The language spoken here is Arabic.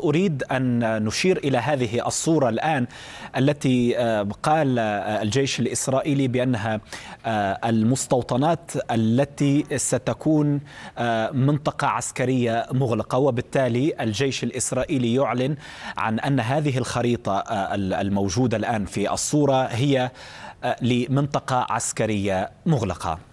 أريد أن نشير إلى هذه الصورة الآن التي آه، قال آه، الجيش الإسرائيلي بأنها آه، المستوطنات التي ستكون منطقة عسكرية مغلقة وبالتالي الجيش الإسرائيلي يعلن عن أن هذه الخريطة الموجودة الآن في الصورة هي لمنطقة عسكرية مغلقة